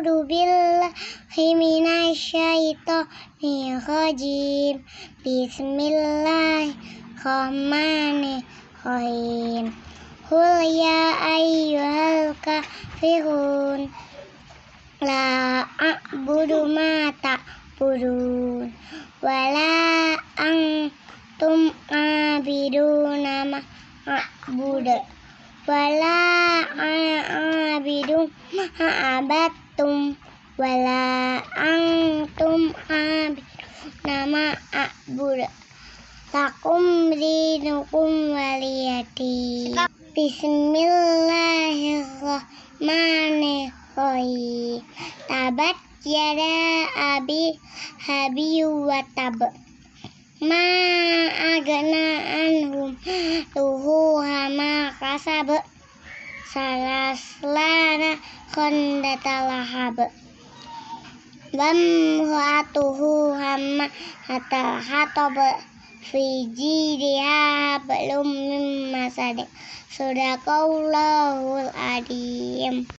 A'udzu billahi minasyaitonir rajim. Bismillahirrahmanirrahim. Qul ya ayyuhal kafirun la a'budu ma ta'budun wala antum abiduna ma a'budu wala abidun ma abad antum wala antum abi nama takum ri nukum waliyati bismillahirrahmanirrahim tabat yada abi habi wa tab ma agna anhum tuhu hama kasab salaslana khondata lahab Wamratuhu hamma hatta hatab fi jiriha belum min masadik Sadaqallahul adim